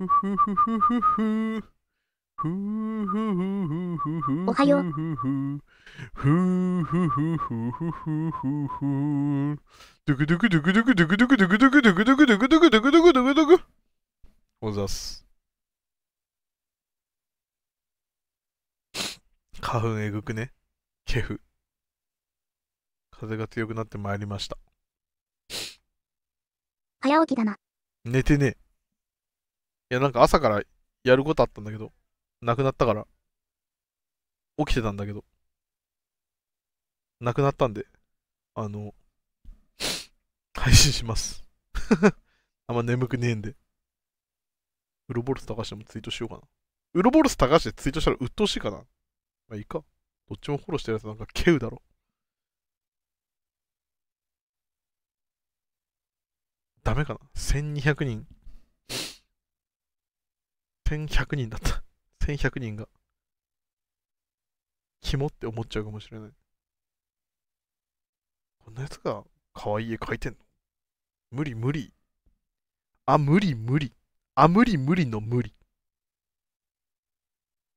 ふふふふふおはよう。おざす。ふ粉えぐくね。ケフ。風が強くなってまいりました。早起きだな。寝てねえ。いや、なんか朝からやることあったんだけど、なくなったから、起きてたんだけど、なくなったんで、あの、配信します あんま眠くねえんで。ウロボルス高橋でもツイートしようかな。ウロボルス高橋でツイートしたら鬱陶しいかな。まあいいか。どっちもフォローしてるやつなんかケウだろ。ダメかな ?1200 人。1100人だった。1100 人が。キモって思っちゃうかもしれない。こんなやつが可愛い絵描いてんの無理無理。あ、無理無理。あ、無理無理の無理。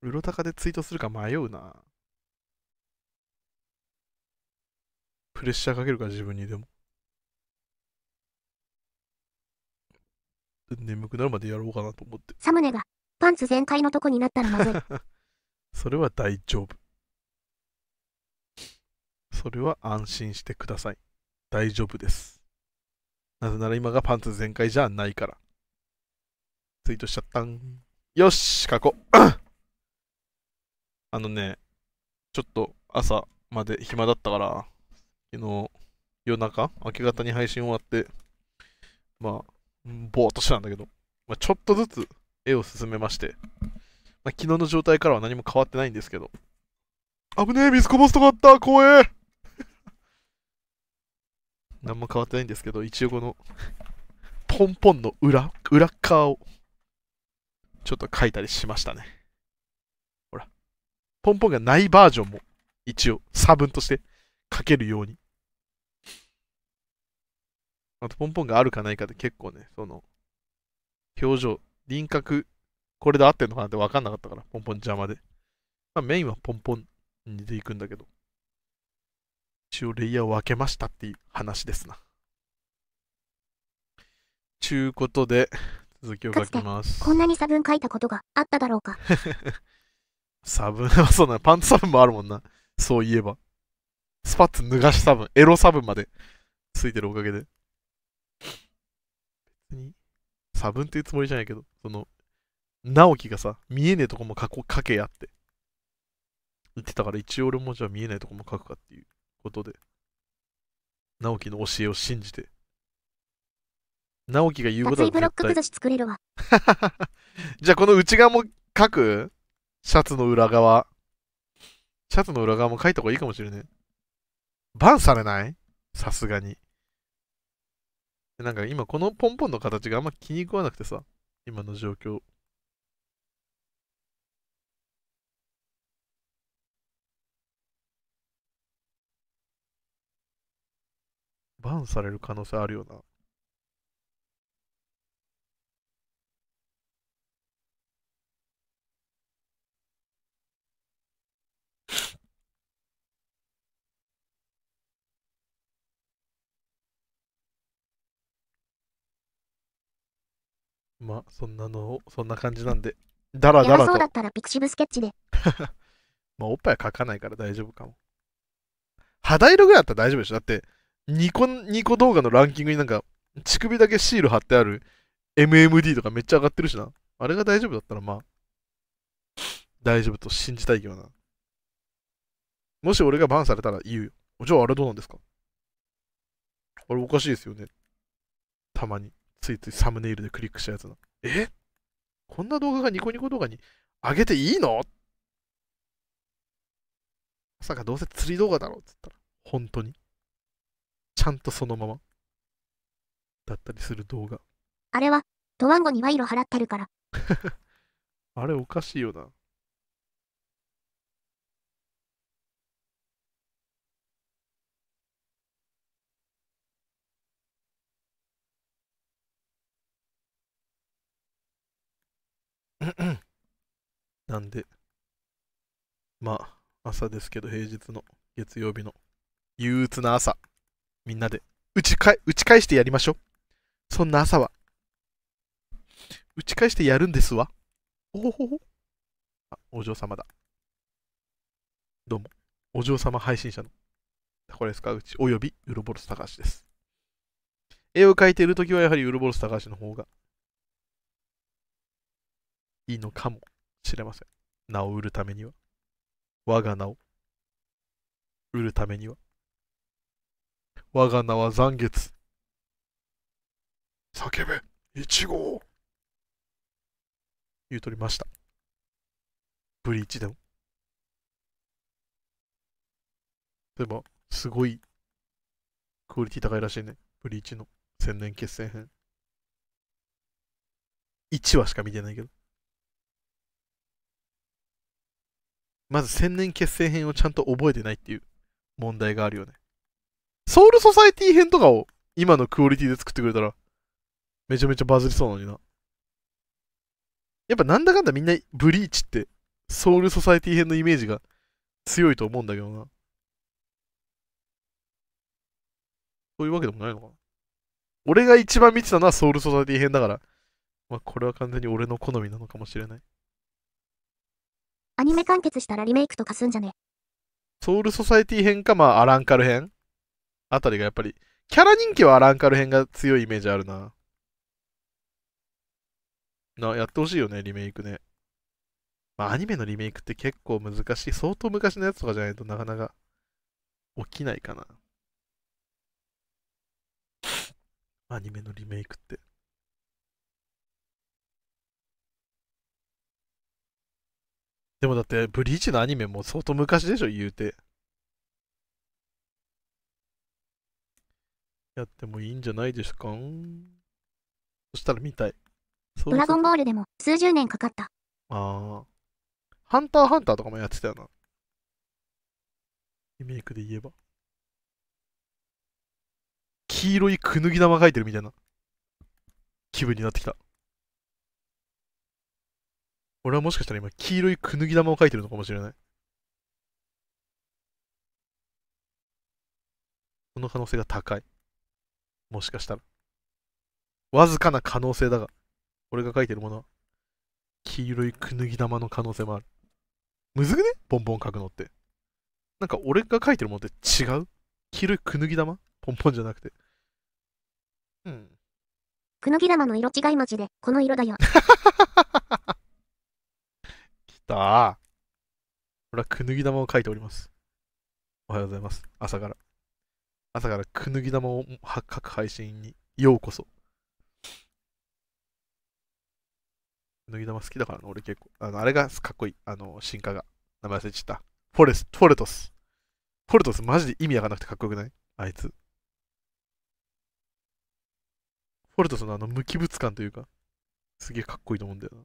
うろたかでツイートするか迷うな。プレッシャーかけるか自分にでも。眠くなるまでやろうかなと思って。サムネが。パンツ全開のとこになったらまずい。それは大丈夫。それは安心してください。大丈夫です。なぜなら今がパンツ全開じゃないから。ツイートしちゃったん。よし、書こう。あのね、ちょっと朝まで暇だったから、昨日、夜中、明け方に配信終わって、まあ、ぼーっとしたんだけど、まあ、ちょっとずつ、絵を進めまして、まあ、昨日の状態からは何も変わってないんですけど、危ねえ、水こぼすとこあった怖え 何も変わってないんですけど、一応このポンポンの裏、裏側を、ちょっと書いたりしましたね。ほら。ポンポンがないバージョンも、一応、差分として描けるように。あと、ポンポンがあるかないかで結構ね、その、表情、輪郭、これで合ってんのかなって分かんなかったから、ポンポン邪魔で。まあ、メインはポンポンにでいくんだけど。一応レイヤーを分けましたっていう話ですな。ちゅうことで、続きを書きます。こんなに差分書いたことがあっただろうか。差分はそうな、パンツ差分もあるもんな。そういえば。スパッツ脱がし差分、エロ差分までついてるおかげで。別に。差分っていうつもりじゃないけど、その、直樹がさ、見えねえとこも書こ書けやって。言ってたから、一応俺もじゃあ見えないとこも書くかっていうことで、直樹の教えを信じて。直樹が言うことはブロック崩し作れるわ。じゃあこの内側も書くシャツの裏側。シャツの裏側も書いた方がいいかもしれない。バンされないさすがに。なんか今このポンポンの形があんま気に食わなくてさ、今の状況。バンされる可能性あるよな。まあ、そんなの、そんな感じなんで。ダラダラそうだったらピクシブスケッチで。まあ、おっぱいは描かないから大丈夫かも。肌色ぐらいだったら大丈夫でしょだって、ニコ、ニコ動画のランキングになんか、乳首だけシール貼ってある MMD とかめっちゃ上がってるしな。あれが大丈夫だったらまあ、大丈夫と信じたいけどな。もし俺がバンされたら言うよ。じゃああれどうなんですかあれおかしいですよね。たまに。ついついサムネイルでクリックしたやつの。えこんな動画がニコニコ動画に上げていいのまさかどうせ釣り動画だろっつったら、本当に。ちゃんとそのまま。だったりする動画。あれは、トワンゴに賄賂払ってるから。あれおかしいよな。なんで、まあ、朝ですけど、平日の月曜日の憂鬱な朝、みんなで打ちか打ち返してやりましょう。そんな朝は。打ち返してやるんですわ。おほほほ。あ、お嬢様だ。どうも。お嬢様配信者の、おおおおおおおおよびウおボロス高橋です。絵を描いているときはやはりウおボロス高橋の方がいいのかもしれません。名を売るためには。我が名を売るためには。我が名は残月。叫べ、一号言うとりました。ブリーチでも。でも、すごい、クオリティ高いらしいね。ブリーチの千年決戦編。1話しか見てないけど。まず千年結成編をちゃんと覚えてないっていう問題があるよね。ソウルソサエティ編とかを今のクオリティで作ってくれたら、めちゃめちゃバズりそうなのにな。やっぱなんだかんだみんなブリーチってソウルソサエティ編のイメージが強いと思うんだけどな。そういうわけでもないのかな。俺が一番見てたのはソウルソサエティ編だから、まあこれは完全に俺の好みなのかもしれない。アニメ完結したらリメイクとかすんじゃねソウルソサエティ編か、まあ、アランカル編あたりがやっぱり、キャラ人気はアランカル編が強いイメージあるな。な、やってほしいよね、リメイクね。まあ、アニメのリメイクって結構難しい。相当昔のやつとかじゃないとなかなか起きないかな。アニメのリメイクって。でもだって、ブリーチのアニメも相当昔でしょ、言うて。やってもいいんじゃないですかそしたら見たい。ドラゴンボールでも数十年かかった。ああ。ハンターハンターとかもやってたよな。リメイクで言えば。黄色いくぬぎ玉描いてるみたいな気分になってきた。俺はもしかしたら今、黄色いくぬぎ玉を描いてるのかもしれない。その可能性が高い。もしかしたら。わずかな可能性だが、俺が描いてるものは、黄色いくぬぎ玉の可能性もある。むずくねボンボン描くのって。なんか俺が描いてるものって違う黄色いくぬぎ玉ポンポンじゃなくて。うん。くぬぎ玉の色違いマジで、この色だよ。したこれはくぬぎ玉を書いております。おはようございます。朝から。朝からくぬぎ玉を各配信にようこそ。くぬぎ玉好きだからな、俺結構。あの、あれがかっこいい。あの、進化が。名前忘れちゃった。フォレス、フォレトス。フォレトスマジで意味わかんなくてかっこよくないあいつ。フォルトスのあの無機物感というか、すげえかっこいいと思うんだよな。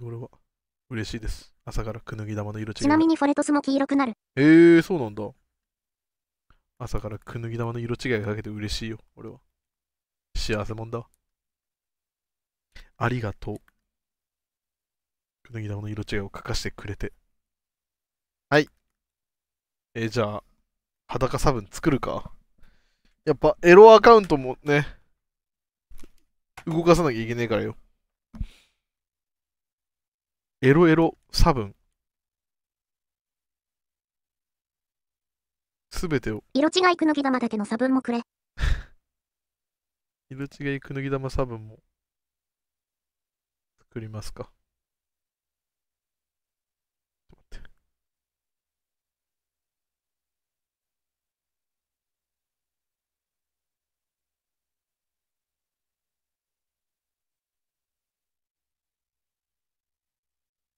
で俺は嬉しいです。朝からくぬぎ玉の色違い。ちなみにフォレトスも黄色くなる。へえー、そうなんだ。朝からくぬぎ玉の色違いかけて嬉しいよ、俺は。幸せもんだ。ありがとう。くぬぎ玉の色違いを書かせてくれて。はい。えー、じゃあ、裸サブン作るか。やっぱエロアカウントもね、動かさなきゃいけねえからよ。エロエロ差分。すべてを。色違いくぬぎ玉だけの差分もくれ。色違いくぬぎ玉差分も作りますか。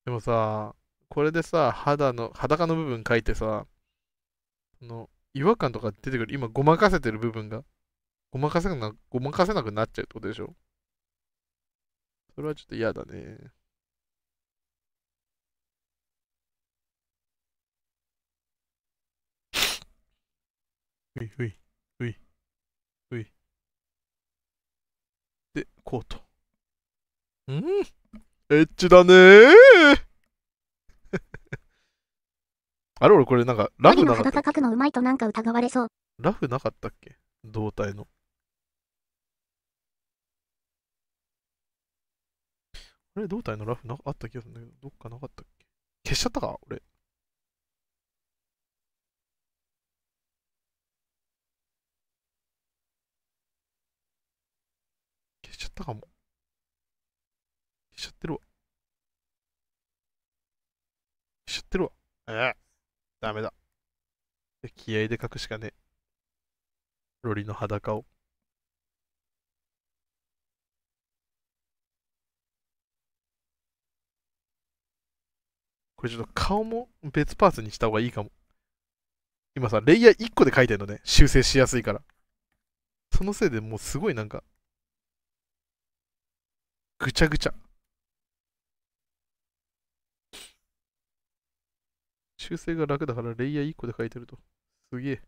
でもさ、これでさ、肌の、裸の部分書いてさ、その、違和感とか出てくる。今、ごまかせてる部分が。ごまかせな、ごまかせなくなっちゃうってことでしょそれはちょっと嫌だね。ういういういうい。で、コート。うんエッチだねー あれ俺これなんかラフなのういとなんか疑われそうラフなかったっけ胴体のあれ胴体のラフなあった気がするんだけどどっかなかったっけ消しちゃったか俺消しちゃったかもしちゃってるわ。しちゃってるわ。えー、ダメだ。気合で書くしかねえ。ロリの裸を。これちょっと顔も別パーツにした方がいいかも。今さ、レイヤー1個で書いてるのね。修正しやすいから。そのせいでもうすごいなんか、ぐちゃぐちゃ。修正が楽だからレイヤー1個で書いてると。すげえ。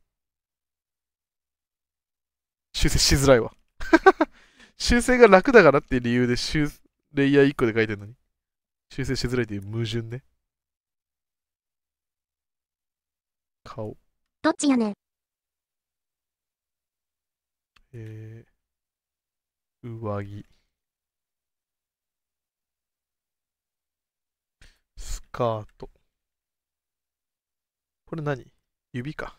修正しづらいわ 修正が楽だからっていう理由で修、レイヤー1個で書いてるのに。修正しづらいという矛盾ね。顔。どっちやねん。えー、上着。スカート。これ何指か。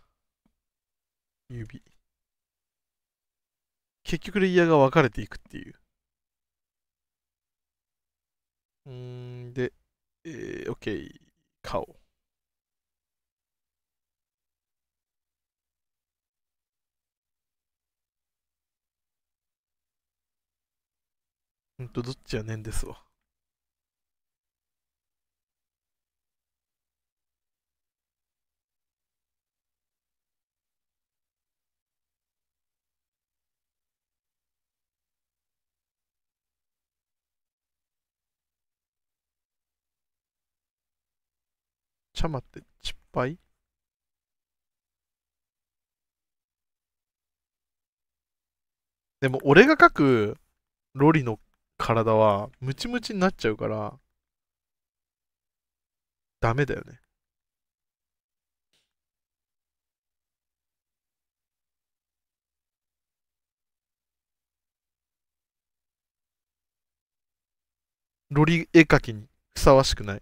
指。結局レイヤーが分かれていくっていう。うんで、えー、OK。顔。ほんと、どっちやねんですわ。ちゃまって失敗でも俺が書くロリの体はムチムチになっちゃうからダメだよね。ロリ絵描きにふさわしくない。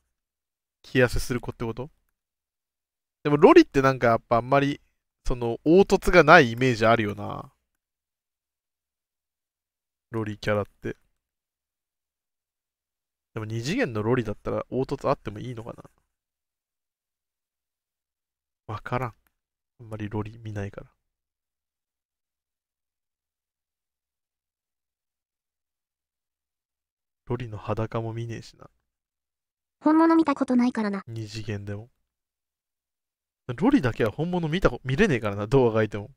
着痩せする子ってことでもロリってなんかやっぱあんまり、その、凹凸がないイメージあるよな。ロリキャラって。でも二次元のロリだったら凹凸あってもいいのかなわからん。あんまりロリ見ないから。ロリの裸も見ねえしな。本物見たことないからな。二次元でも。ロリだけは本物見たこ見れねえからな、動画がいても。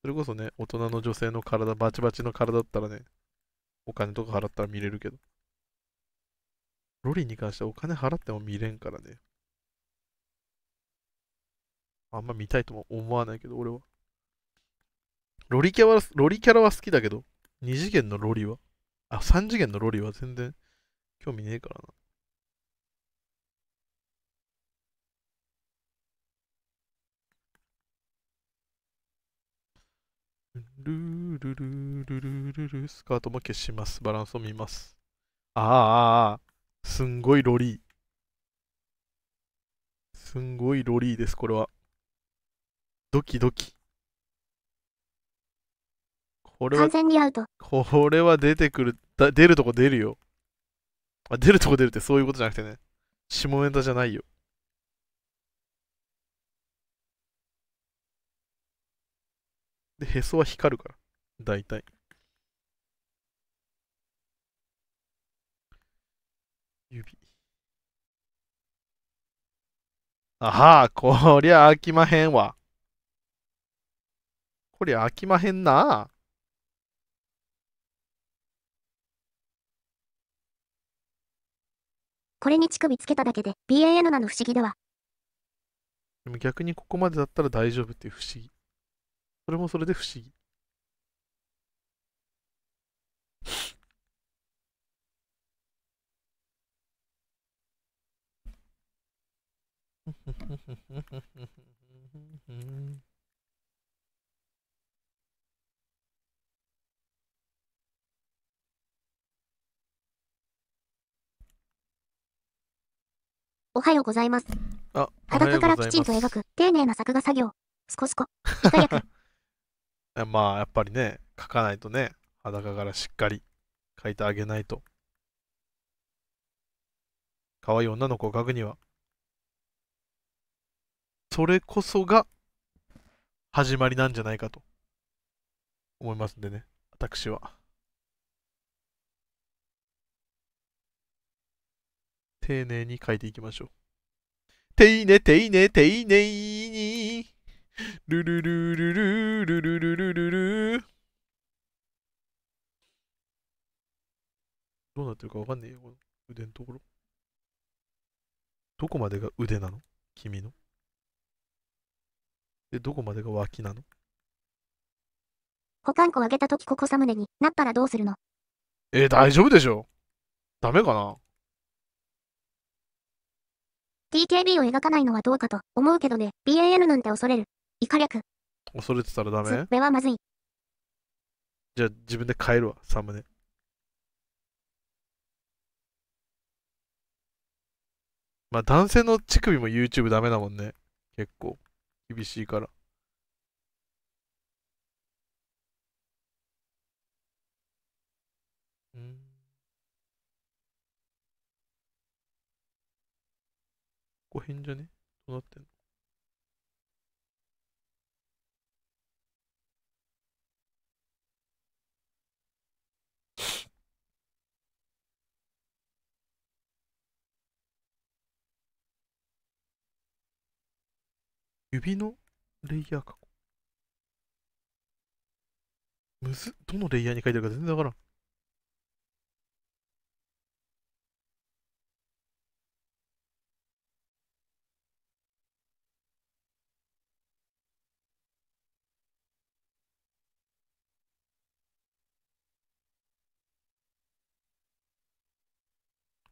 それこそね、大人の女性の体、バチバチの体だったらね、お金とか払ったら見れるけど。ロリに関してはお金払っても見れんからね。あんま見たいとも思わないけど、俺は。ロリキャラは、ロリキャラは好きだけど、二次元のロリは。あ、3次元のロリは全然興味ねえからな。ルルルルルルルスカートも消します。バランスを見ます。ああ、すんごいロリー。すんごいロリーです、これは。ドキドキ。これは完、全にアウト。これは出てくる、だ出るとこ出るよ。あ、出るとこ出るってそういうことじゃなくてね。下ネタじゃないよ。で、へそは光るから。大体。指。あはあ、こりゃ飽きまへんわ。こりゃ飽きまへんな。これに乳首つけただけで BAN なの不思議では。でも逆にここまでだったら大丈夫っていう不思議。それもそれで不思議。m m おはようございます。あ、裸からきちんと描く、丁寧な作画作業。すこすこ。まあ、やっぱりね、描かないとね、裸からしっかり描いてあげないと。可愛い女の子を描くには。それこそが、始まりなんじゃないかと。思いますんでね、私は。丁寧に書いていきましょう。ていねていねていねいに、ルルルルルルルルルルル。どうなってるかわかんねえよ、この腕のところ。どこまでが腕なの君の。で、どこまでが脇なの保管庫上げたときここサムネになったらどうするのえー、大丈夫でしょダメかな TKB を描かないのはどうかと思うけどね、BAN なんて恐れる。以下略。恐れてたらダメ目はまずい。じゃあ自分で変えるわ、サムネ。まあ男性の乳首も YouTube ダメだもんね。結構。厳しいから。こじゃねどうなってんの指のレイヤーかむずどのレイヤーに書いてるか全然わからん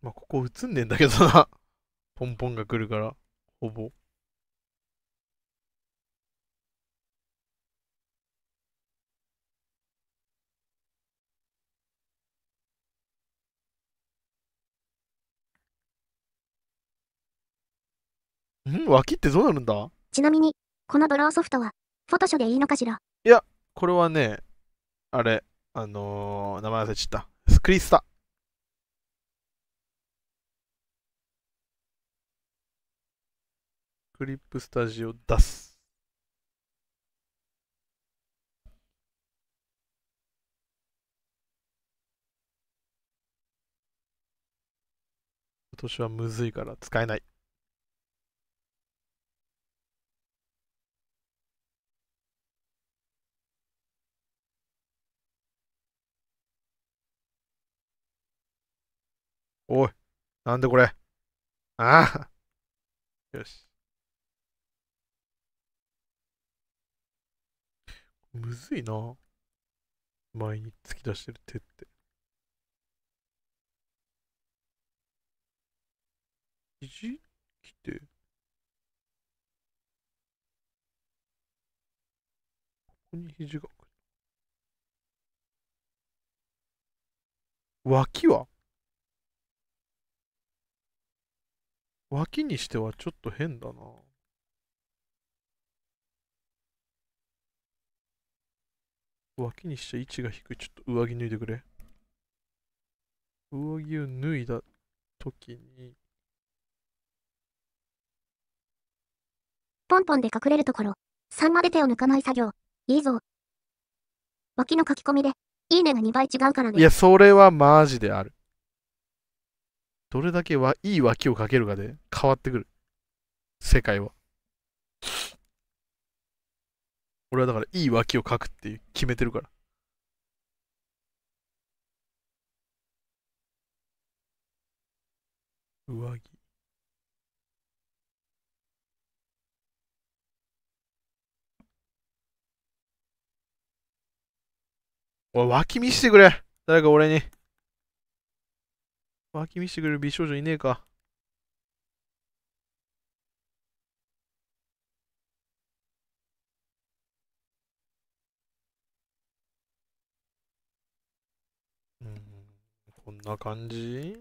まあ、ここ映んねんだけどな。ポンポンが来るから、ほぼ。ん脇ってどうなるんだちなみに、このドローソフトは、フォトショでいいのかしらいや、これはね、あれ、あのー、名前忘れちゃった。スクリスタ。クリップスタジオ出す。今年はむずいから使えない。おい、なんでこれああよし。むずいな。前に突き出してる手って。肘来て。ここに肘が脇は脇にしてはちょっと変だな。脇にして位置が低い。ちょっと上着脱いでくれ。上着を脱いだ時に。ポンポンで隠れるところ。3まで手を抜かない作業。いいぞ。脇の書き込みで、いいねが2倍違うからね。いや、それはマジである。どれだけはいい脇をかけるかで変わってくる。世界は。俺はだからいい脇を書くって決めてるから。上着。おい、脇見してくれ誰か俺に。脇見してくれる美少女いねえか。な感じ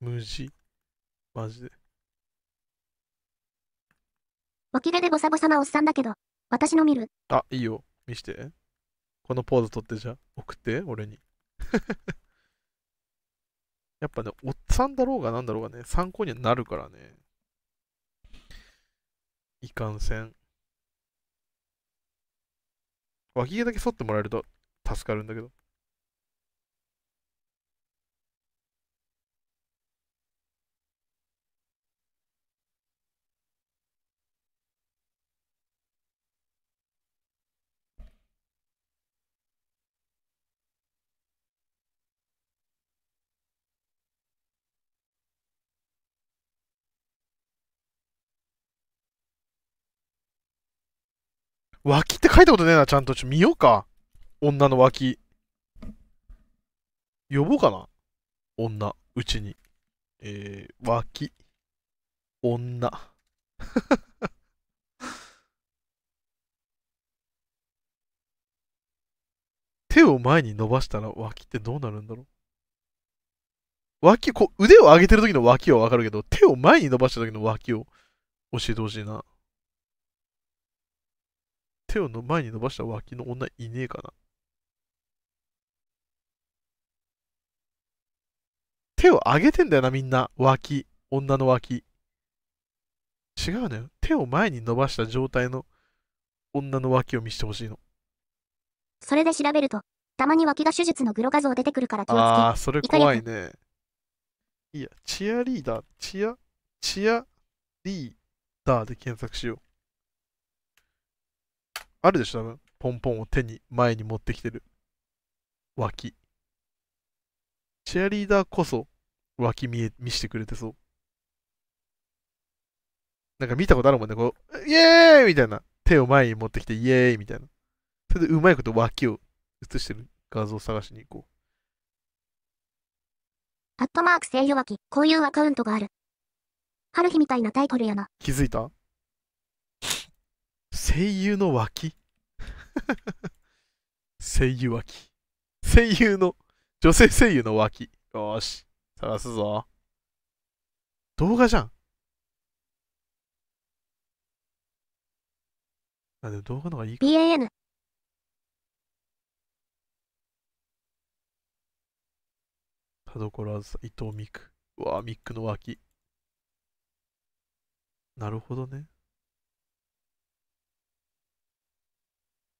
無事。マジで。おきれでボサボサなおっさんだけど、私の見る。あ、いいよ。見して。このポーズ撮ってじゃ。送って、俺に。やっぱね、おっさんだろうがなんだろうがね、参考にはなるからね。いかんせん。脇毛だけ剃ってもらえると助かるんだけど。脇って書いたことねえな、ちゃんと。ちょ、見ようか。女の脇。呼ぼうかな。女、うちに。えー、脇。女。手を前に伸ばしたら脇ってどうなるんだろう脇、こう、腕を上げてる時の脇はわかるけど、手を前に伸ばした時の脇を教えてほしいな。手をの前に伸ばした脇の女いねえかな手を上げてんだよな、みんな。脇。女の脇。違うのよ。手を前に伸ばした状態の女の脇を見せてほしいの。それで調べると、たまに脇が手術のグロ画像出てくるから気をつけ。ああ、それ怖いね。いや、チアリーダー、チア、チアリーダーで検索しよう。あるでしょ、多分。ポンポンを手に、前に持ってきてる。脇。チアリーダーこそ、脇見え、見してくれてそう。なんか見たことあるもんね、こう、イエーイみたいな。手を前に持ってきて、イエーイみたいな。それでうまいこと脇を映してる画像を探しに行こう。アットマーク制御脇、こういうアカウントがある。春日みたいなタイトルやな。気づいた声優の脇 声優脇。声優の、女性声優の脇。よーし、探すぞ。動画じゃん。あ、でも動画の方がいいか。BAN。田所あずさ、伊藤美久。うわぁ、ミックの脇。なるほどね。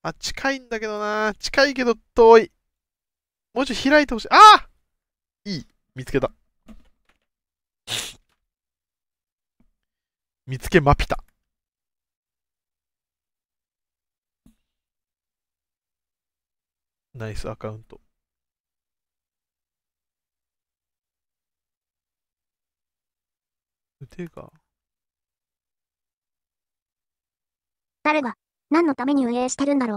あ、近いんだけどな。近いけど遠い。もうちょい開いてほしい。あいい。見つけた。見つけまぴた。ナイスアカウント。腕が。誰が何のために運営してるんだろ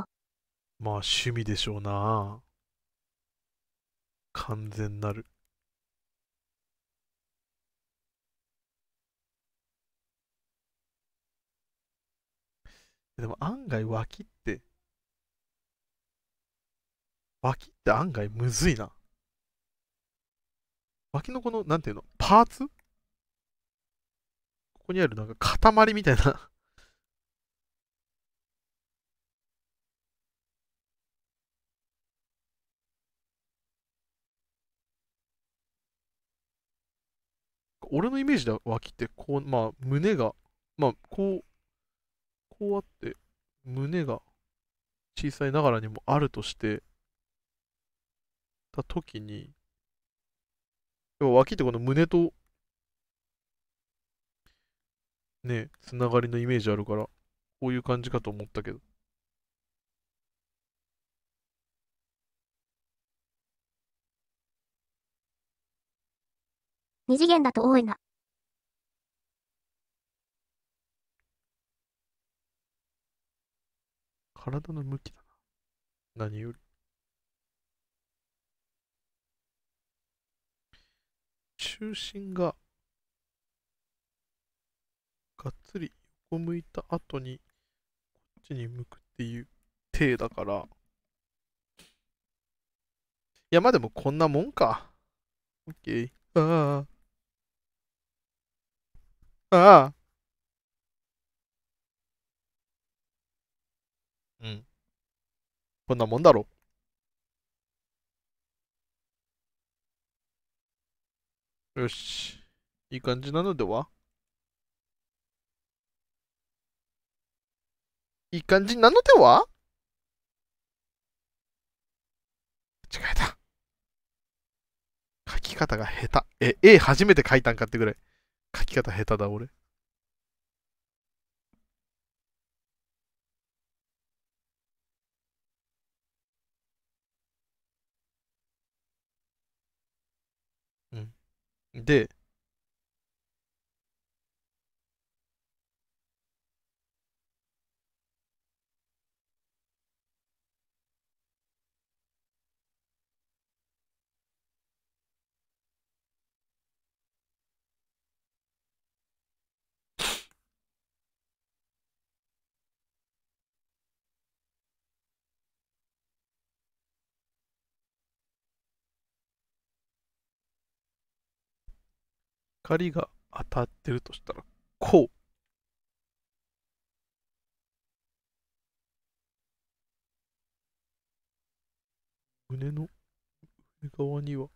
う。まあ趣味でしょうな。完全なる。でも案外脇って、脇って案外むずいな。脇のこの、なんていうの、パーツここにあるなんか塊みたいな俺のイメージでは脇ってこう、まあ、胸が、まあ、こう、こうあって、胸が小さいながらにもあるとして、た時に、要は脇ってこの胸と、ね、つながりのイメージあるから、こういう感じかと思ったけど。二次元だと多いな。体の向きだな。何より。中心が、がっつり横向いた後に、こっちに向くっていう体だから。いや、まあでもこんなもんか。オッケー。ああ。ああ。うん。こんなもんだろ。よし。いい感じなのではいい感じなのでは違えた。書き方が下手。え、絵初めて書いたんかってぐらい。書き方下手だ、俺。で、光が当たってるとしたら、こう。胸の上側には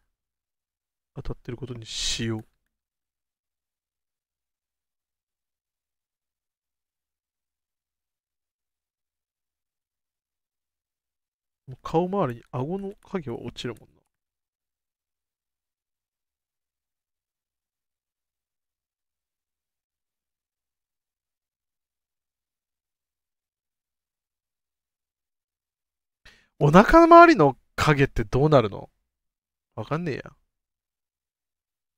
当たってることにしよう。う顔周りに顎の影は落ちるもんな。お腹周りの影ってどうなるのわかんねえや。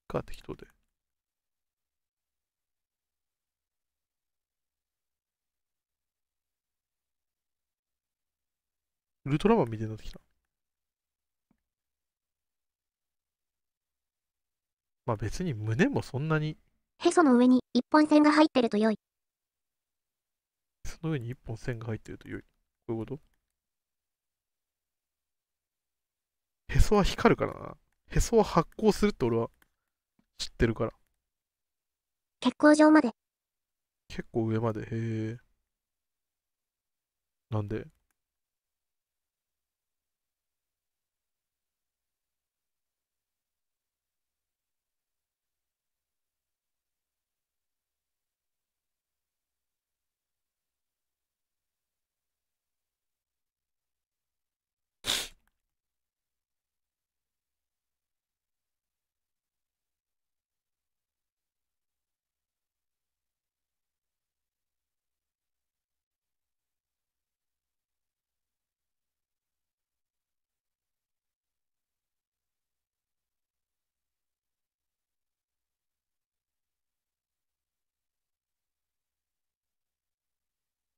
か、適当で。ウルトラマンみたいになってきた。まあ別に胸もそんなに。へその上に一本線が入ってると良い。その上に一本線が入ってると良い。こういうことへそは光るからな。へそは発光するって俺は知ってるから。結構上まで。結構上まで、へえ。なんで、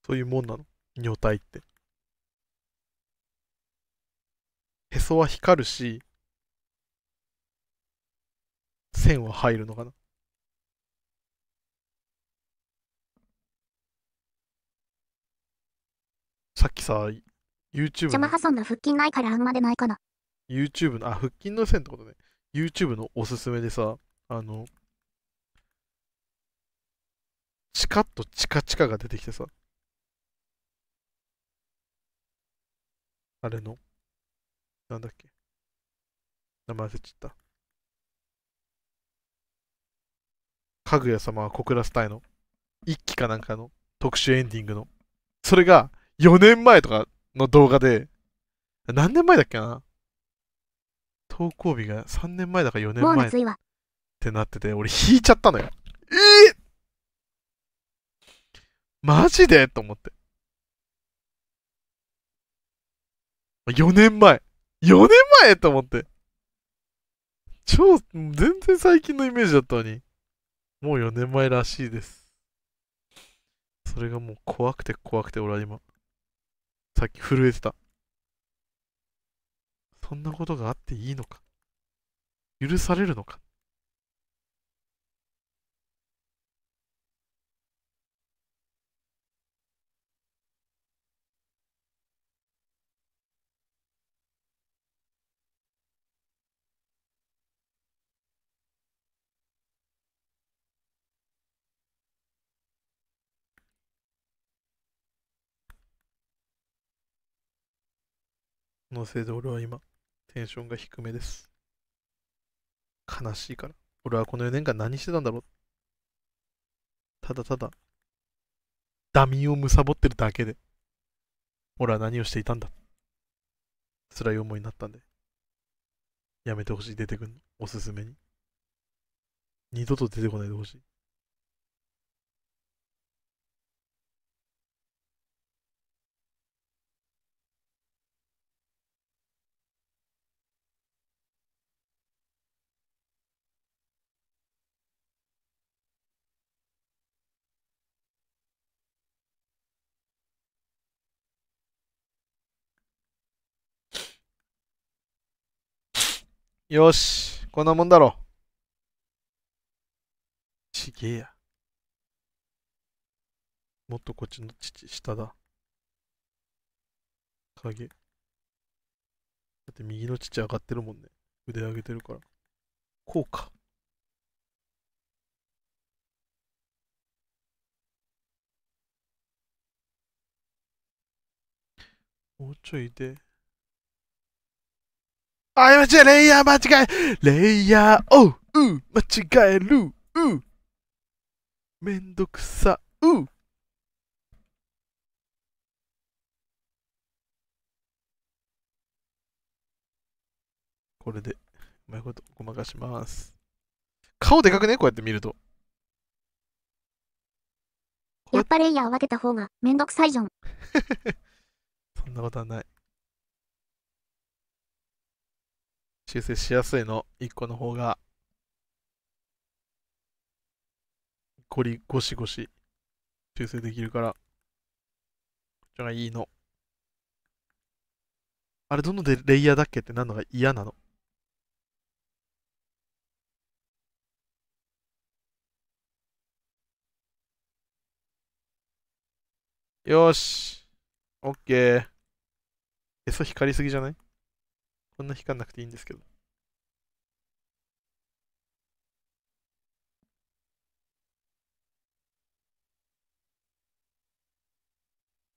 そういうもんなの女体って。へそは光るし、線は入るのかな。さっきさ、YouTube の腹筋ないからあんまでないかな。YouTube の、あ、腹筋の線ってことね。YouTube のおすすめでさ、あの、チカッとチカチカが出てきてさ。あれの、なんだっけ。名前忘れちゃった。かぐや様は小倉スタイの、一期かなんかの特殊エンディングの。それが、4年前とかの動画で、何年前だっけな投稿日が3年前だか4年前ってなってて、俺引いちゃったのよ。えー、マジでと思って。4年前 !4 年前と思って。超、全然最近のイメージだったのに。もう4年前らしいです。それがもう怖くて怖くて俺は今、さっき震えてた。そんなことがあっていいのか許されるのかのせいで俺は今、テンションが低めです。悲しいから。俺はこの4年間何してたんだろう。ただただ、ダミーを貪ってるだけで、俺は何をしていたんだ。辛い思いになったんで、やめてほしい、出てくんの。おすすめに。二度と出てこないでほしい。よし、こんなもんだろ。ちげえや。もっとこっちの父、下だ。影。だって右の父上がってるもんね。腕上げてるから。こうか。もうちょいで。あ、間違え、レイヤー間違え、レイヤー、おう、う、間違える、う、めんどくさ、う。これで、うまいことごまかします。顔でかくねこうやって見ると。やっぱレイヤー分けた方がめんどくさいじゃん。そんなことはない。修正しやすいの1個の方がゴリゴシゴシ修正できるからこっちがいいのあれどのでレイヤーだっけってなるのが嫌なのよし。オッケー。え、そ光りすぎじゃないこんな光んなくていいんですけど。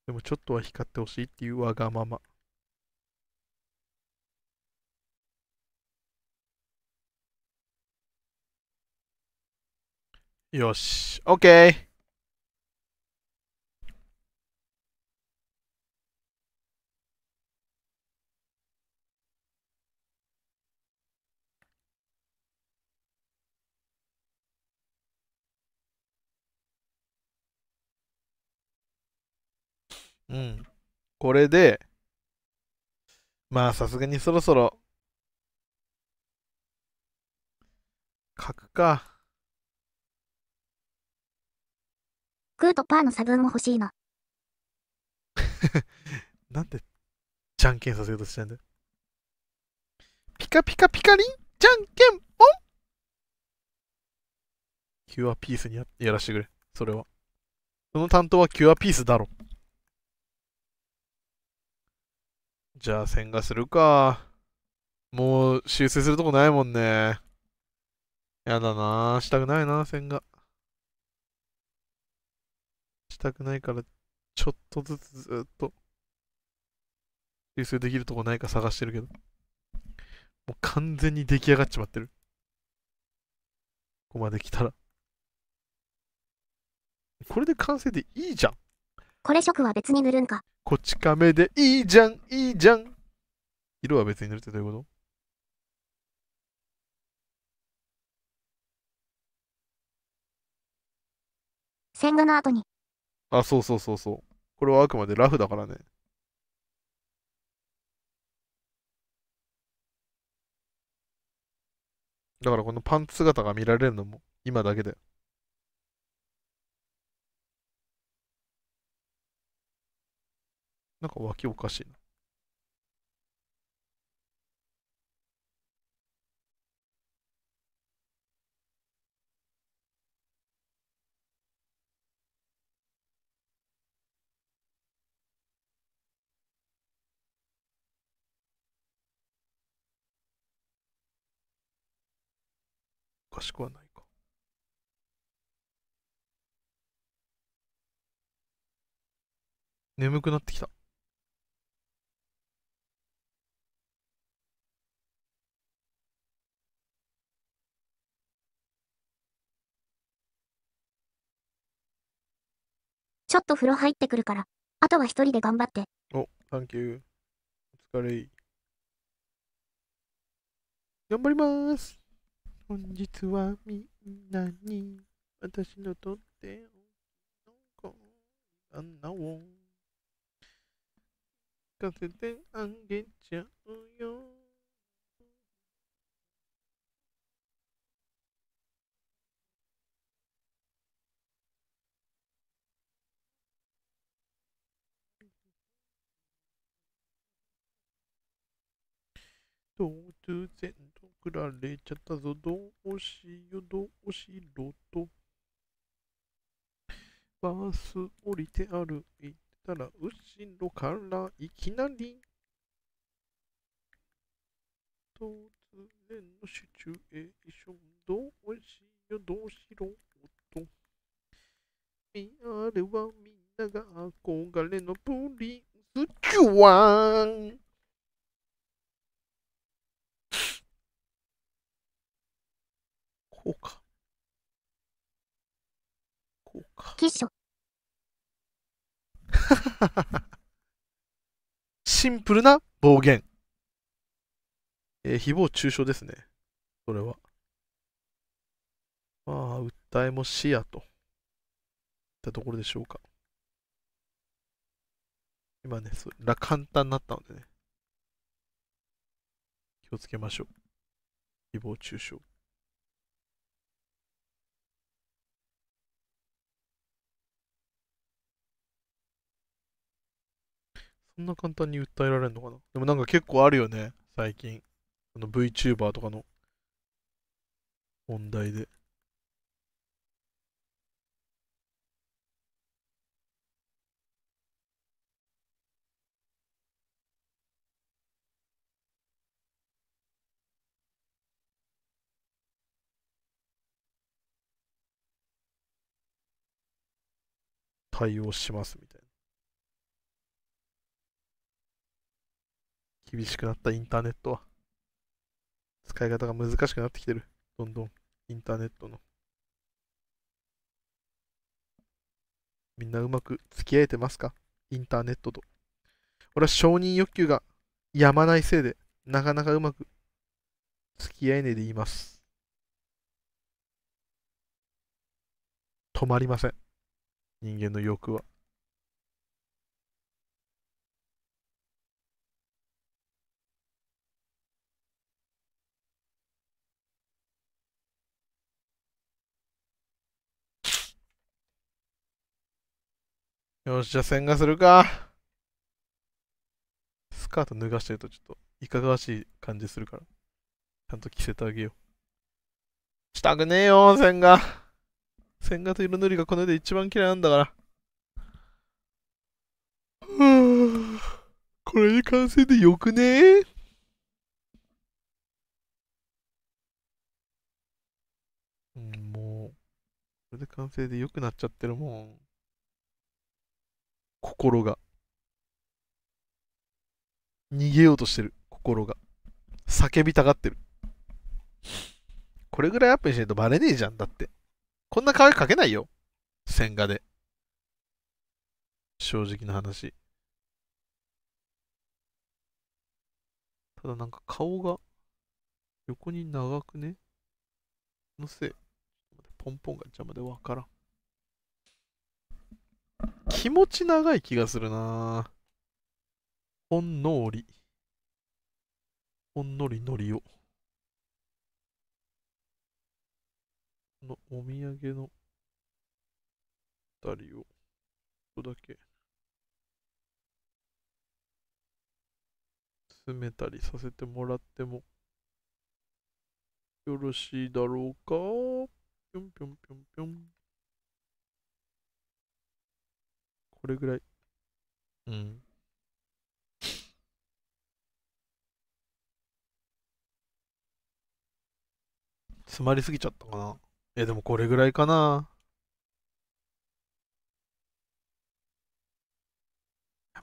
でもちょっとは光ってほしいっていうわがまま。よし、OK! うん。これで、まあさすがにそろそろ、書くか。グーとパーの差分も欲しいの。なんで、じゃんけんさせようとしてんだよ。ピカピカピカリン、じゃんけんぽんキュアピースにややらしてくれ、それは。その担当はキュアピースだろ。じゃあ、線画するか。もう、修正するとこないもんね。やだなしたくないな線画。したくないから、ちょっとずつずっと、修正できるとこないか探してるけど。もう完全に出来上がっちまってる。ここまで来たら。これで完成でいいじゃん。これ色は別に塗るんか。こち亀でいいじゃん、いいじゃん。色は別に塗るってどういうことの後に。あ、そうそうそうそう。これはあくまでラフだからね。だからこのパンツ姿が見られるのも今だけだよ。なんか脇おかしいな。おかしくはないか。眠くなってきた。ちょっと風呂入ってくるから、あとは一人で頑張って。お、サンキュー。お疲れ。頑張ります。本日はみんなに、私のとっておきの女を、聞かせてあげちゃうよ。突然送られちゃったぞ。どうしよどうしろと。バス降りて歩いたら、後ろからいきなり。突然のシチュエーション。どうしよどうしろと。あれはみんなが憧れのプリンスチュワン。こうか。こうか。シンプルな暴言。えー、誹謗中傷ですね。それは。まあ、訴えも視野と。いったところでしょうか。今ね、そら簡単になったのでね。気をつけましょう。誹謗中傷。そんな簡単に訴えられるのかなでもなんか結構あるよね、最近。その VTuber とかの問題で。対応しますみたいな。厳しくなったインターネットは。使い方が難しくなってきてる。どんどん、インターネットの。みんなうまく付き合えてますかインターネットと。俺は承認欲求がやまないせいで、なかなかうまく付き合えねえで言います。止まりません。人間の欲は。よし、じゃあ洗顔するか。スカート脱がしてるとちょっといかがわしい感じするから。ちゃんと着せてあげよう。したくねえよ、線画。線画と色塗りがこの世で一番嫌いなんだから。これで完成でよくねえもう、これで完成で良くなっちゃってるもん。心が。逃げようとしてる、心が。叫びたがってる。これぐらいアップにしないとバレねえじゃん、だって。こんな可愛く描けないよ。線画で。正直な話。ただなんか顔が横に長くねのせい。ポンポンが邪魔で分からん。気持ち長い気がするなほんのり。ほんのりのりを。このお土産の二人を、ちょっとだけ、詰めたりさせてもらっても、よろしいだろうかぴょんぴょんぴょんぴょん。これぐらい。うん。詰まりすぎちゃったかな。え、でもこれぐらいかな。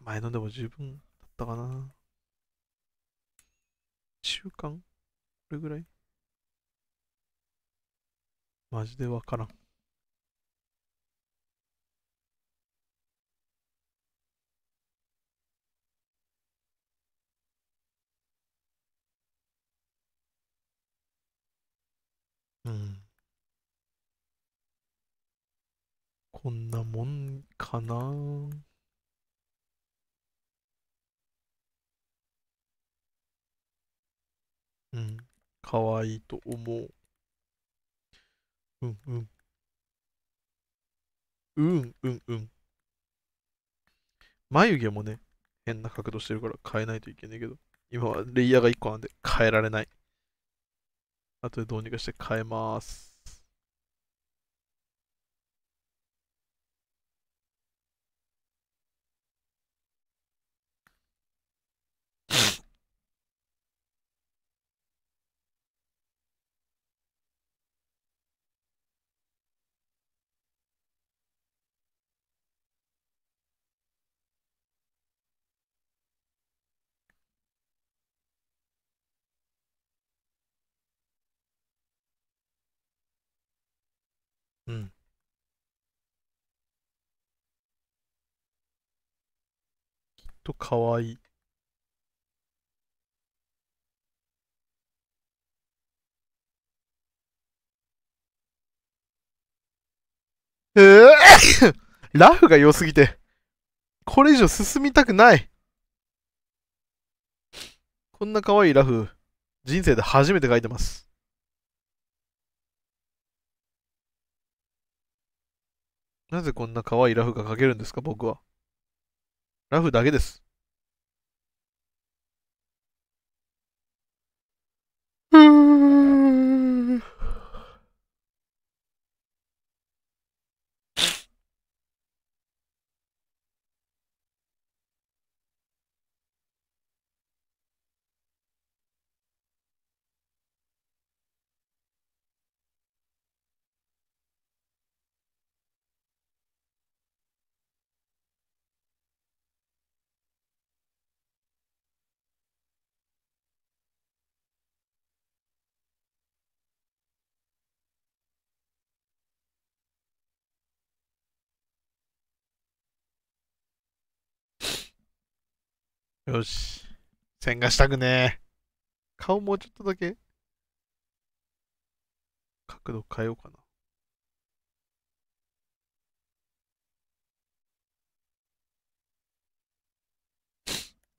前のでも十分だったかな。週間これぐらいマジで分からん。。こんなもんかな。うん。かわいいと思う。うんうん。うんうんうん。眉毛もね、変な角度してるから変えないといけないけど、今はレイヤーが1個なんで変えられない。後でどうにかして変えます。と可愛いい。ラフが良すぎて、これ以上進みたくない。こんな可愛いラフ、人生で初めて書いてます。なぜこんな可愛いラフが書けるんですか、僕は。ラフだけです。よし。線がしたくね顔もうちょっとだけ。角度変えようかな。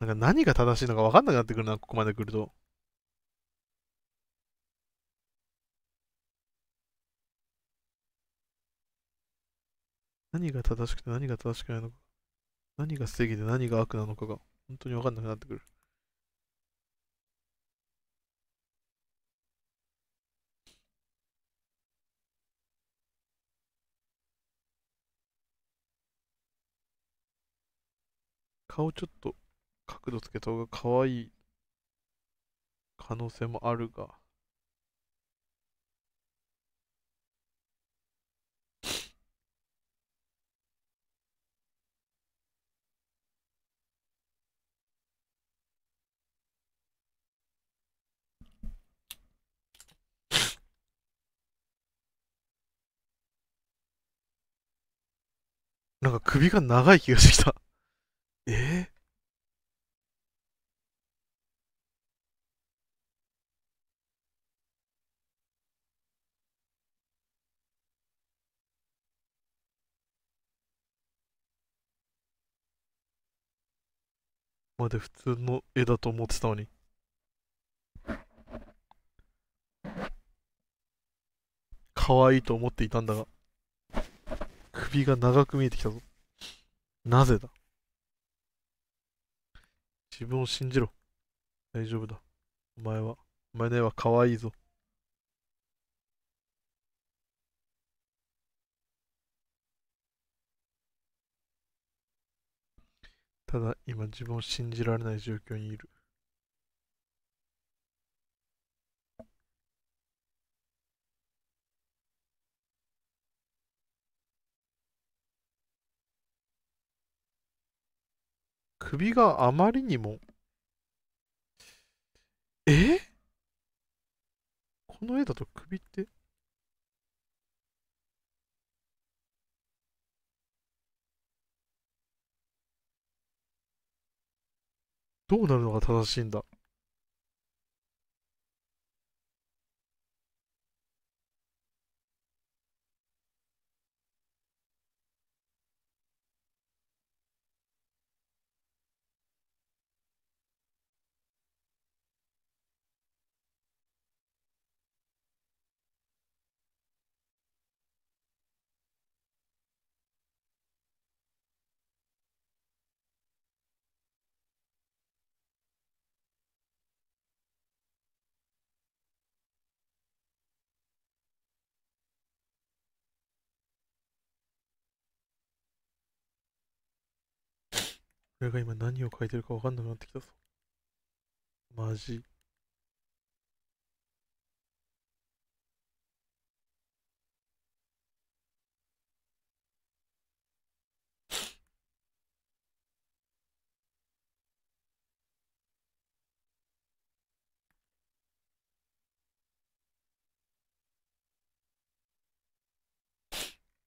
なんか何が正しいのか分かんなくなってくるな、ここまで来ると。何が正しくて何が正しくないのか。何が正義で何が悪なのかが。本当に分かんなくなってくる。顔ちょっと角度つけた方が可愛い可能性もあるが。か首が長い気がしてきた。えー、まで普通の絵だと思ってたのに。可愛いと思っていたんだが。首が長く見えてきたぞ。なぜだ自分を信じろ。大丈夫だ。お前は、お前の絵は可愛いぞ。ただ今自分を信じられない状況にいる。首があまりにもえこの絵だと首ってどうなるのが正しいんだ俺が今何を書いてるか分かんなくなってきたぞ。マジ。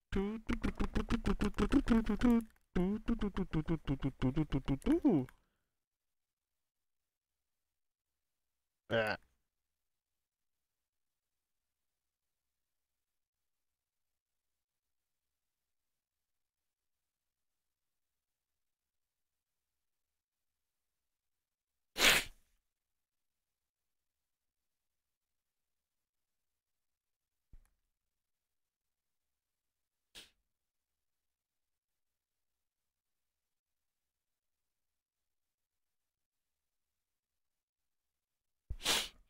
トゥトゥトゥトゥトゥトゥトゥトゥトゥトゥ Ah.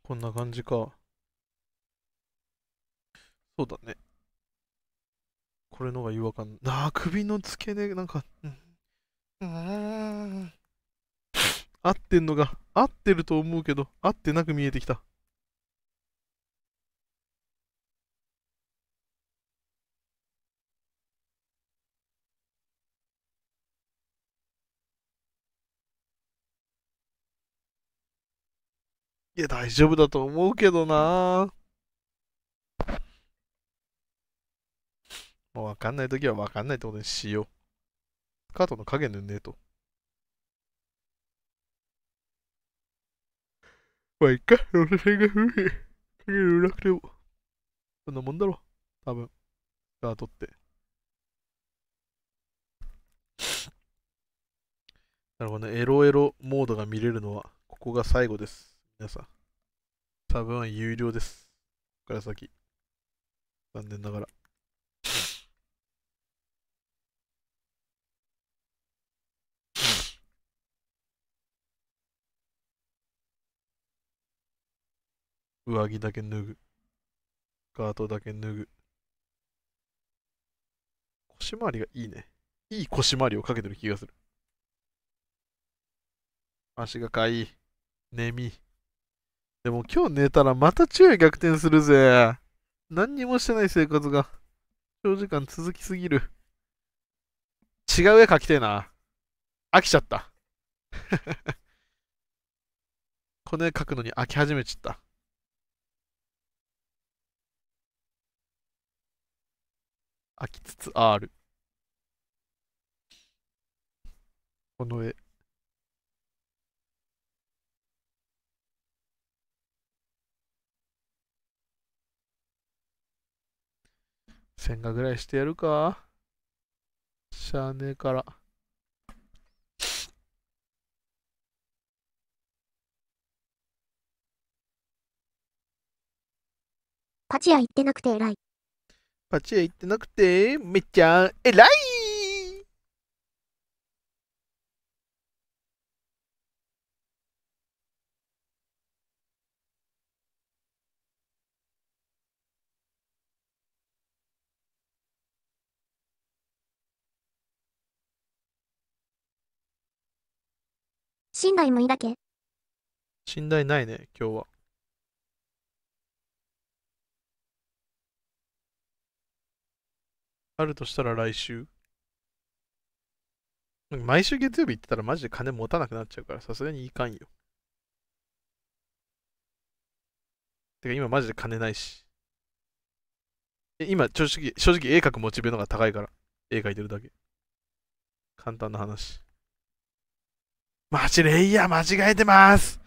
こんな感じか。そうだね。これのが違和感。ああ、首の付け根、なんか、うん。合ってんのが、合ってると思うけど、合ってなく見えてきた。いや、大丈夫だと思うけどなもうわかんないときはわかんないってことにしよう。スカートの影塗んねえと。まあ、いっか。ロ線が古い。影塗らなくても。そんなもんだろ。多分。スカートって。なるほどね。エロエロモードが見れるのは、ここが最後です。皆さん。サブワン有料です。ここから先。残念ながら。上着だけ脱ぐ。ガートだけ脱ぐ。腰回りがいいね。いい腰回りをかけてる気がする。足がかい。眠い。でも今日寝たらまた昼夜逆転するぜ。何にもしてない生活が長時間続きすぎる。違う絵描きてえな。飽きちゃった。この絵描くのに飽き始めちゃった。飽きつつある。この絵。千賀ぐらいしてやるかしゃあねえから。パチ屋行ってなくて偉い。パチ屋行ってなくて、めっちゃ偉い信頼もいいだけ。信頼ないね、今日は。あるとしたら来週。毎週月曜日行ってたらマジで金持たなくなっちゃうから、さすがにいかんよ。てか今マジで金ないし。え、今、正直、正直絵描くモチベのが高いから。絵描いてるだけ。簡単な話。マジレイヤー間違えてます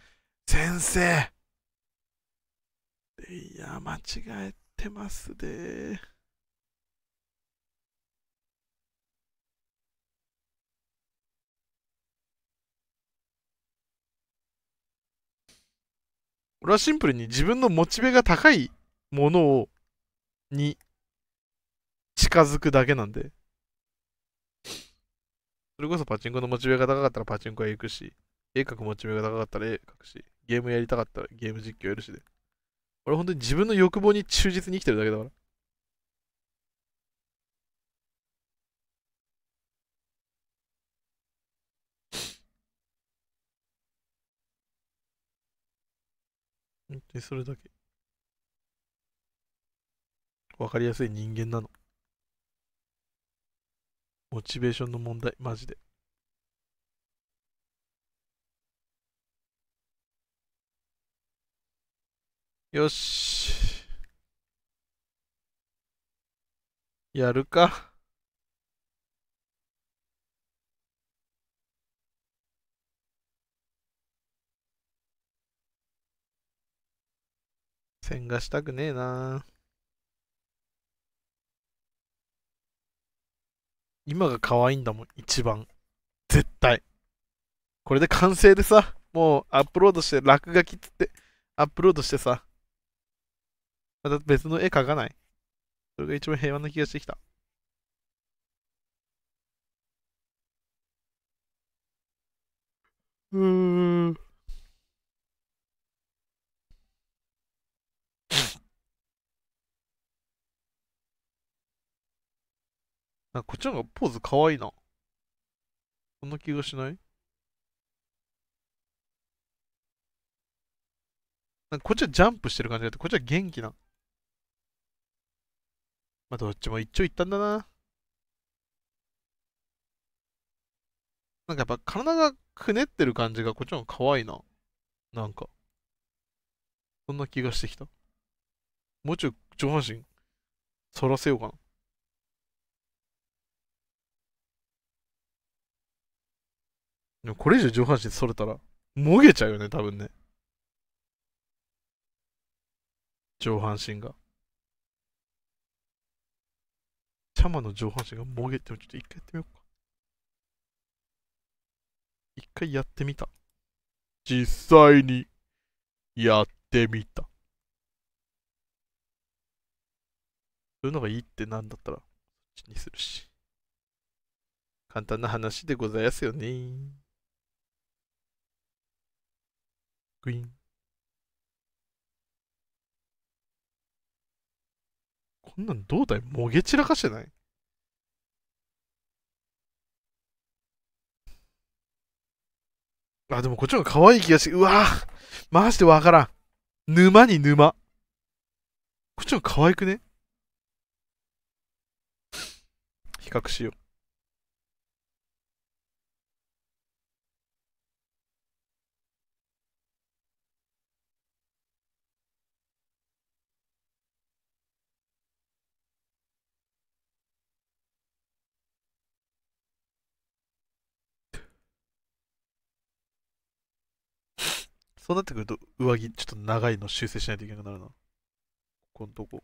先生レイヤー間違えてますで俺はシンプルに自分のモチベが高いものをに近づくだけなんで。それこそパチンコのモチベが高かったらパチンコへ行くし、絵描くモチベが高かったら絵描くし、ゲームやりたかったらゲーム実況やるしで。俺本当に自分の欲望に忠実に生きてるだけだから。本当にそれだけ。わかりやすい人間なの。モチベーションの問題、マジで。よし。やるか。線がしたくねえな今が可愛いんだもん、一番。絶対。これで完成でさ、もうアップロードして、落書きっつって、アップロードしてさ、また別の絵描かないそれが一番平和な気がしてきた。うーん。なんかこっちの方がポーズかわいいな。そんな気がしないなんかこっちはジャンプしてる感じだって、こっちは元気な。まあ、どっちも一長一短だな。なんかやっぱ体がくねってる感じがこっちの方が可愛いな。なんか。そんな気がしてきた。もうちょい上半身反らせようかな。でもこれ以上上半身反れたら、もげちゃうよね、多分ね。上半身が。チャマの上半身がもげても、ちょっと一回やってみようか。一回やってみた。実際に、やってみた。そういうのがいいってなんだったら、こっちにするし。簡単な話でございますよね。クイーン。こんなんどうだいもげ散らかしてないあ、でもこっちの方が可愛い気がし、うわぁマジでわからん。沼に沼。こっちの方が可愛くね比較しよう。そうなってくると、上着ちょっと長いの修正しないといけなくなるな。ここのとこ。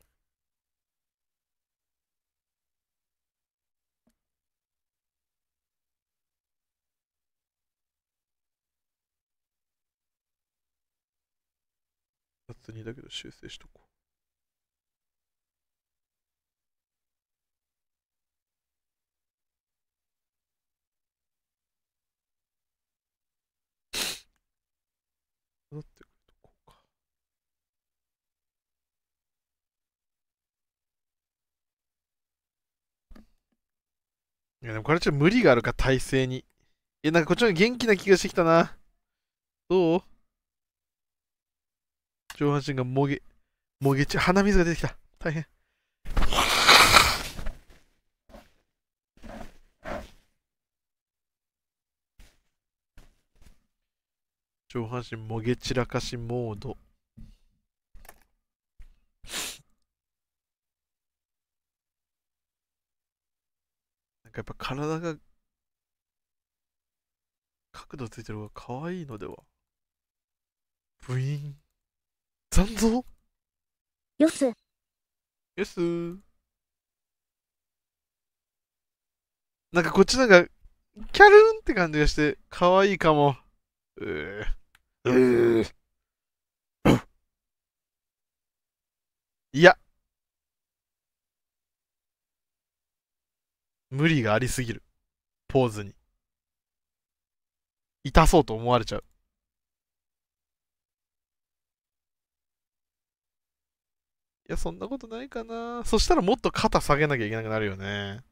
雑にだけど修正しとこう。戻ってくるとこうか。いやでもこれちょっと無理があるか、体勢に。え、なんかこっちの元気な気がしてきたな。どう上半身がもげ、もげち、ゃ鼻水が出てきた。大変。上半身もげ散らかしモード。なんかやっぱ体が角度ついてる方が可愛いのではブイーン。残像よす。よす。なんかこっちなんか、キャルーンって感じがして、可愛いかも。うういや。無理がありすぎる。ポーズに。痛そうと思われちゃう。いや、そんなことないかな。そしたらもっと肩下げなきゃいけなくなるよね。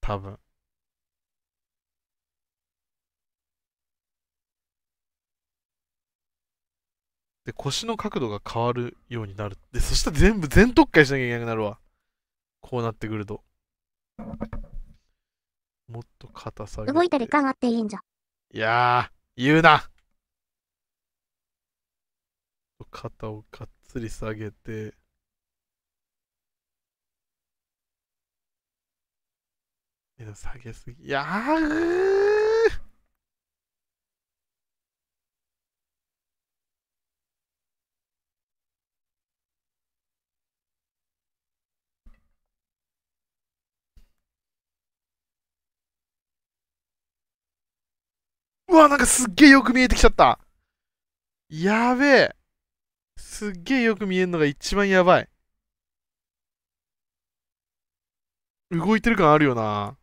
多分。で、腰の角度が変わるようになる。で、そしたら全部全特化しなきゃいけなくなるわ。こうなってくると。もっと硬さ。動いてるかなっていいんじゃ。いやー、言うな。肩をがっつり下げて、下げすぎ。いやーわ、なんかすっげえよく見えてきちゃった。やべえ。すっげえよく見えるのが一番やばい。動いてる感あるよな。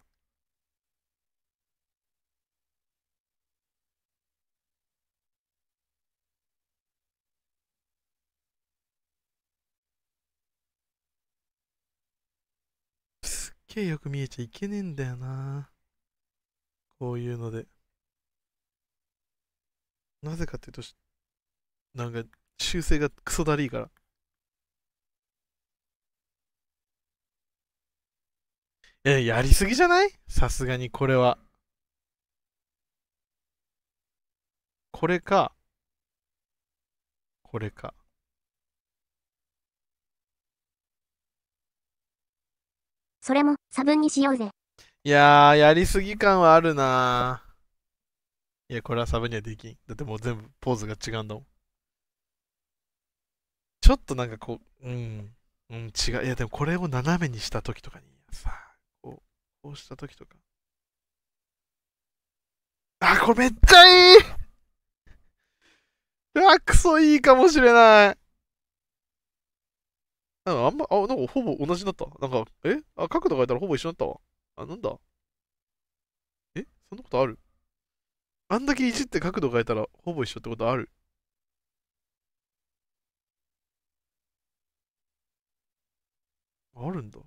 すっげえよく見えちゃいけねえんだよな。こういうので。なぜかっていうと、なんか修正がクソだりいから。え、やりすぎじゃないさすがにこれは。これか。これか。それも差分にしようぜ。いやー、やりすぎ感はあるなー。いや、これはサブにはできん。だってもう全部ポーズが違うんだもん。ちょっとなんかこう、うん、うん、違う。いや、でもこれを斜めにした時とかに、さあ、こう、こうした時とか。あ、これめっちゃいいあ、クソいいかもしれない。なんかあんま、あ、なんかほぼ同じになった。なんか、えあ、角度変えたらほぼ一緒になったわ。あ、なんだえそんなことあるあんだけいじって角度変えたらほぼ一緒ってことあるあるんだ。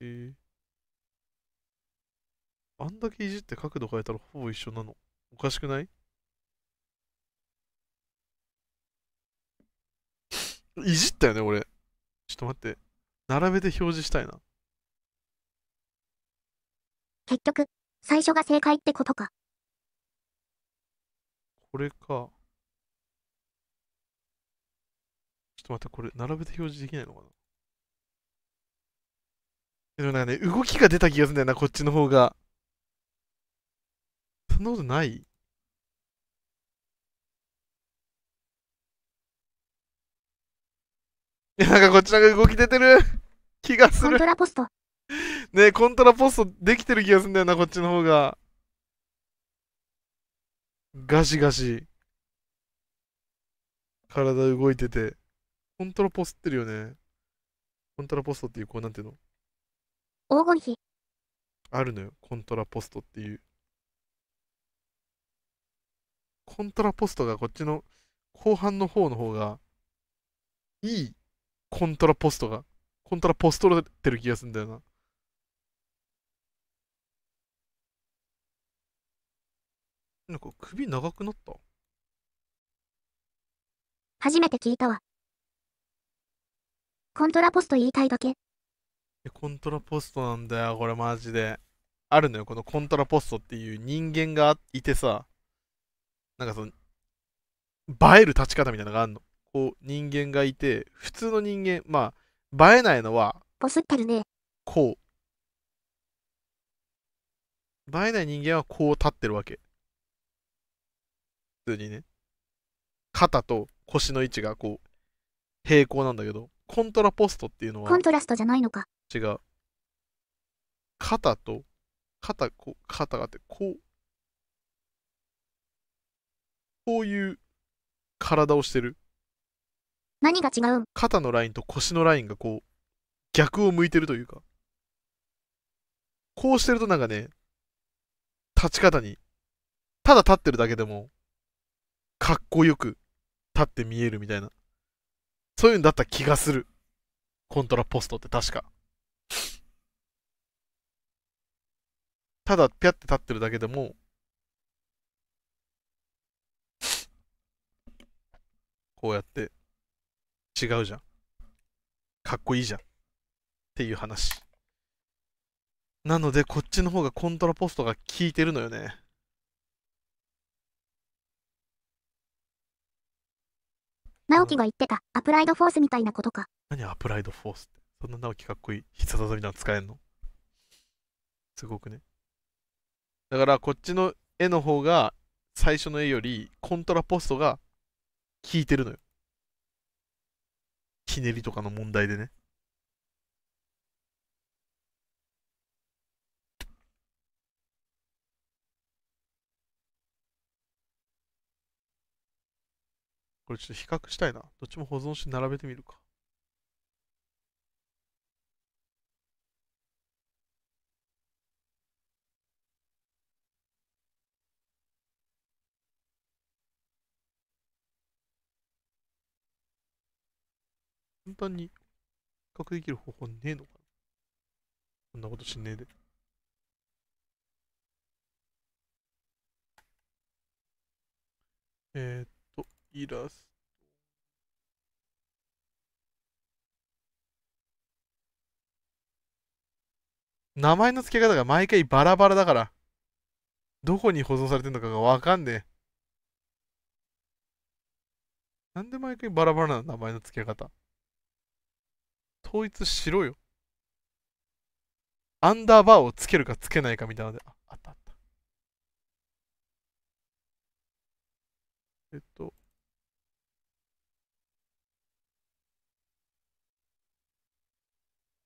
えー、あんだけいじって角度変えたらほぼ一緒なの。おかしくないいじったよね、俺。ちょっと待って。並べて表示したいな。結局、最初が正解ってことか。これか。ちょっと待って、これ、並べて表示できないのかなでもなんかね、動きが出た気がするんだよな、こっちの方が。そんなことないいや、なんかこっちなんか動き出てる気がする。コントラポスト。ねコントラポストできてる気がするんだよな、こっちの方が。ガシガシ、体動いてて、コントラポスってるよね。コントラポストっていう、こう、なんていうの黄金比。あるのよ、コントラポストっていう。コントラポストがこっちの後半の方の方が、いいコントラポストが、コントラポストれてる気がするんだよな。なんか首長くなった初めて聞いたわ。コントラポスト言いたいだけ。コントラポストなんだよ、これマジで。あるのよ、このコントラポストっていう人間がいてさ、なんかその、映える立ち方みたいなのがあるの。こう、人間がいて、普通の人間、まあ、映えないのは、ポスってるね。こう。映えない人間はこう立ってるわけ。普通にね、肩と腰の位置がこう、平行なんだけど、コントラポストっていうのは、コントラストじゃないのか。違う。肩と、肩、こう、肩があって、こう、こういう体をしてる。何が違うん肩のラインと腰のラインがこう、逆を向いてるというか、こうしてるとなんかね、立ち方に、ただ立ってるだけでも、かっこよく立って見えるみたいな。そういうんだった気がする。コントラポストって確か。ただ、ぴゃって立ってるだけでも、こうやって違うじゃん。かっこいいじゃん。っていう話。なので、こっちの方がコントラポストが効いてるのよね。直樹が言ってた、アプライドフォースみたいなことか。何アプライドフォースって。そんな直樹かっこいい。必殺技みたいなの使えんのすごくね。だから、こっちの絵の方が、最初の絵より、コントラポストが効いてるのよ。ひねりとかの問題でね。これちょっと比較したいな。どっちも保存して並べてみるか。簡単に比較できる方法ねえのかなこんなことしねえで。えー、イラスト。名前の付け方が毎回バラバラだから、どこに保存されてるのかがわかんねえ。なんで毎回バラバラな名前の付け方統一しろよ。アンダーバーをつけるかつけないかみたいなので。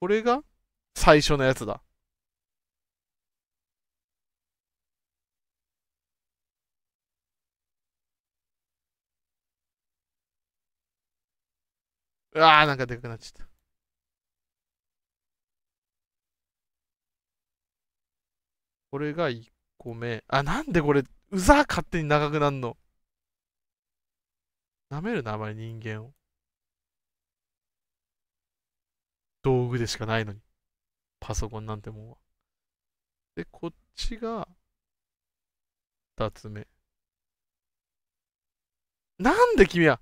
これが最初のやつだ。うわあ、なんかでかくなっちゃった。これが1個目。あ、なんでこれ、うざ勝手に長くなんの。舐めるな、あまり人間を。具でしかないのに。パソコンなんてもんは。で、こっちが、二つ目。なんで君は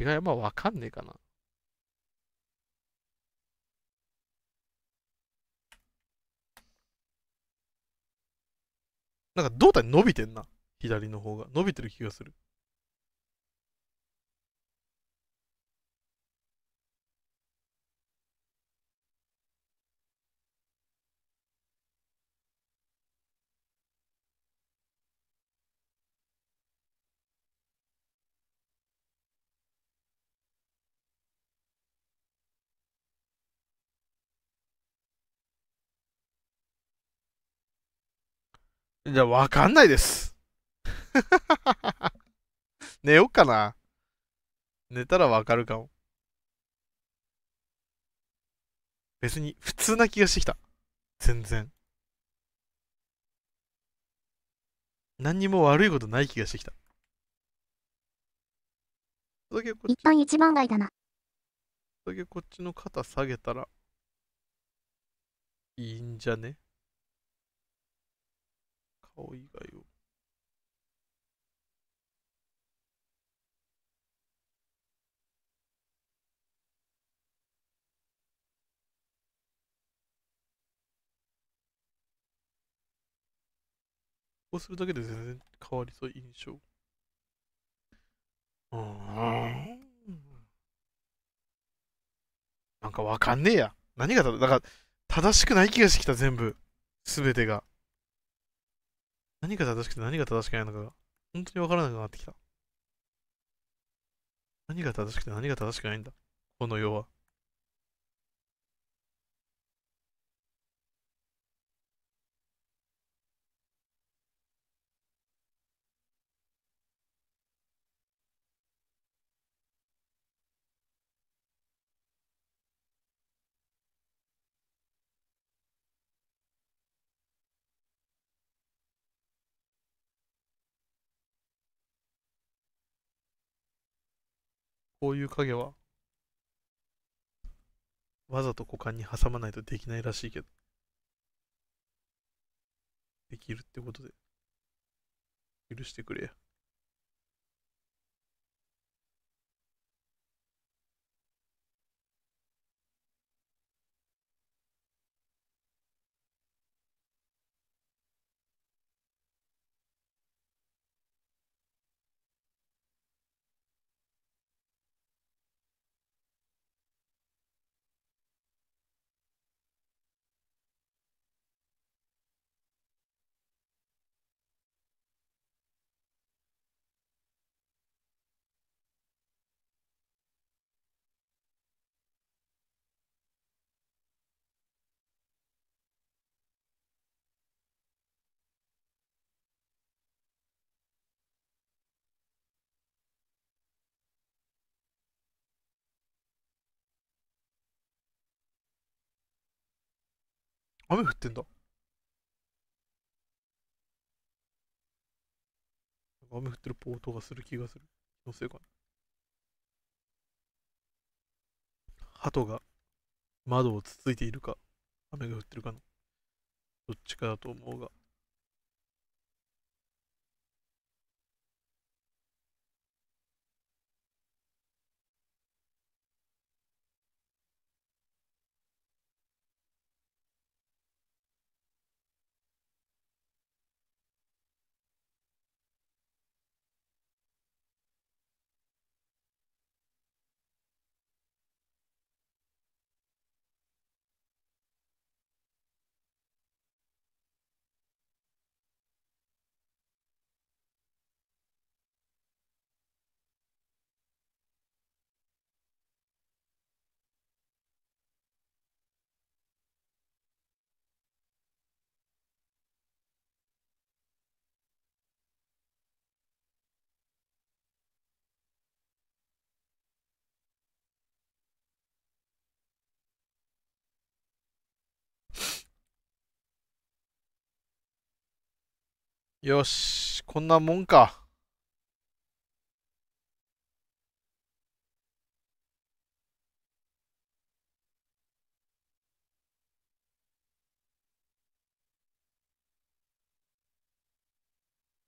違いはまあわかんねえかな。なんか胴体伸びてんな。左の方が。伸びてる気がする。じゃあ、わかんないです。寝よっかな。寝たらわかるかも。別に普通な気がしてきた。全然。何にも悪いことない気がしてきた。一旦一番街だな。だけこっちの肩下げたら、いいんじゃね顔以外を。こうするだけで全然変わりそう、印象。うん。なんかわかんねえや。何がだ、だから、正しくない気がしてきた、全部。すべてが。何が正しくて何が正しくないのかが、本当にわからなくなってきた。何が正しくて何が正しくないんだ、この世は。こういう影は、わざと股間に挟まないとできないらしいけど、できるってことで、許してくれや。雨降ってんだ。雨降ってるポートがする気がする。気のせいかな。鳩が窓をつついているか、雨が降ってるかの、どっちかだと思うが。よし、こんなもんか。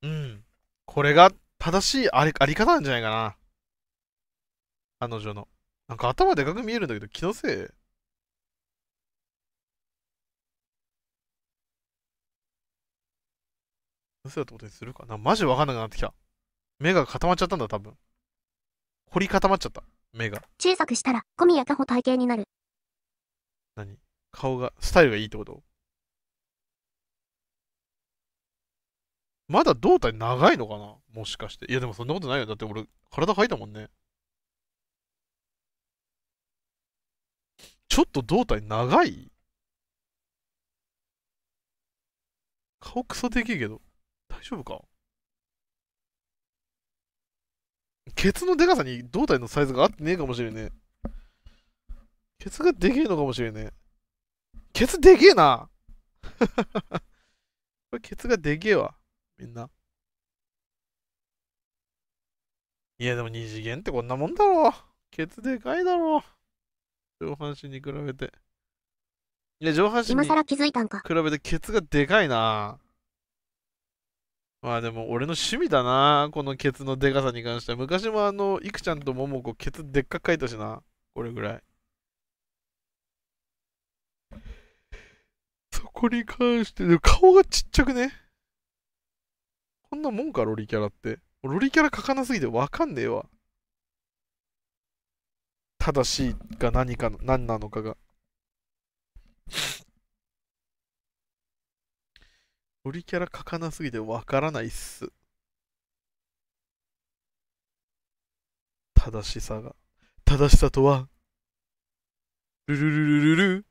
うん。これが正しいありあり方なんじゃないかな。彼女の。なんか頭でかく見えるんだけど、気のせい嘘だってことにするかなマジわかんなくなってきた。目が固まっちゃったんだ、多分。凝り固まっちゃった。目が。小さくしたら、小宮かほ体型になる。何顔が、スタイルがいいってことまだ胴体長いのかなもしかして。いや、でもそんなことないよ。だって俺、体吐いたもんね。ちょっと胴体長い顔クソでけえけど。大丈夫かケツのデカさに胴体のサイズが合ってねえかもしれねえ。ケツがでけえのかもしれねえ。ケツでけえな これケツがでけえわ、みんな。いや、でも二次元ってこんなもんだろう。ケツでかいだろ上半身に比べて。いや、上半身に比べてケツがでかいな。まあでも俺の趣味だな、このケツのでかさに関しては。昔もあの、いくちゃんとももこケツでっかく書いたしな、これぐらい。そこに関して、でも顔がちっちゃくねこんなもんか、ロリキャラって。ロリキャラ書かなすぎてわかんねえわ。正しいが何か、何なのかが。オリキャラ書かなすぎてわからないっす。正しさが。正しさとは、ルルルルルル。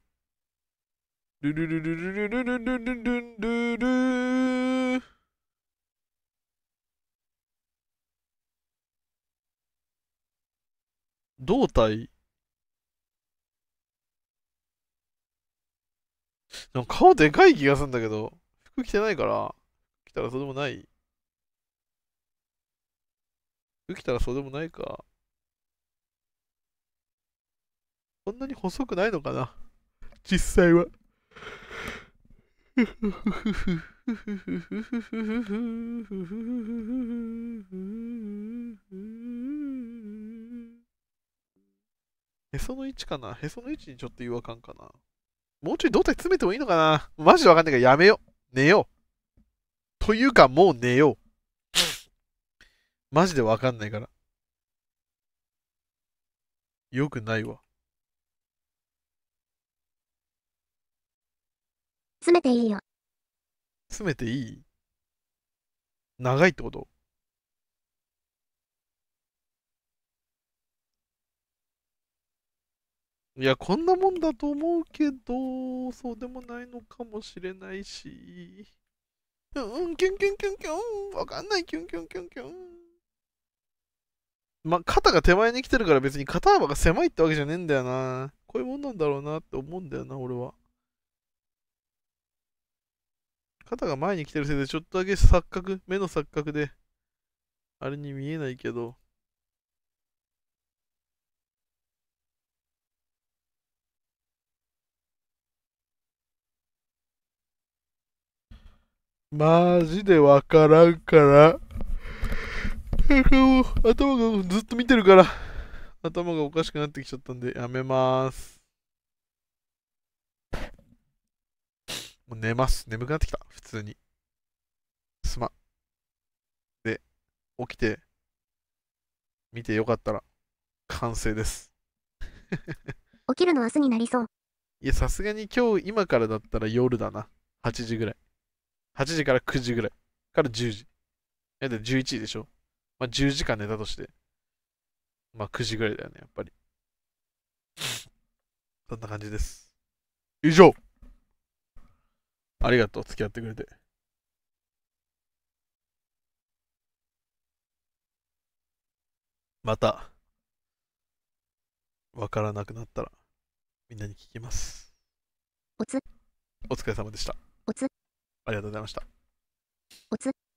ルルルルルルルルルルルルル。胴体ルル顔でかい気がするんだけど。来着てないから、着たらそうでもない。服着たらそうでもないか。こんなに細くないのかな実際は。へその位置かなへその位置にちょっと違和感かなもうちょい胴体詰めてもいいのかなマジでわかんないからやめよ。寝よう。というか、もう寝よう。マジでわかんないから。よくないわ。詰めていいよ。詰めていい長いってこといや、こんなもんだと思うけど、そうでもないのかもしれないし。うん、キュンキュンキュンキュン、わかんない、キュンキュンキュンキュン。ま肩が手前に来てるから別に肩幅が狭いってわけじゃねえんだよな。こういうもんなんだろうなって思うんだよな、俺は。肩が前に来てるせいで、ちょっとだけ錯覚、目の錯覚で、あれに見えないけど。マジでわからんから。頭がずっと見てるから、頭がおかしくなってきちゃったんで、やめまーす。もう寝ます。眠くなってきた。普通に。すまん。で、起きて、見てよかったら、完成です。起きるの明日になりそう。いや、さすがに今日、今からだったら夜だな。8時ぐらい。8時から9時ぐらいから10時。え、で、11時でしょ。まあ、10時間寝たとして。まあ、9時ぐらいだよね、やっぱり。そんな感じです。以上ありがとう、付き合ってくれて。また、わからなくなったら、みんなに聞きます。おつ。お疲れ様でした。おつ。ありがとうございました。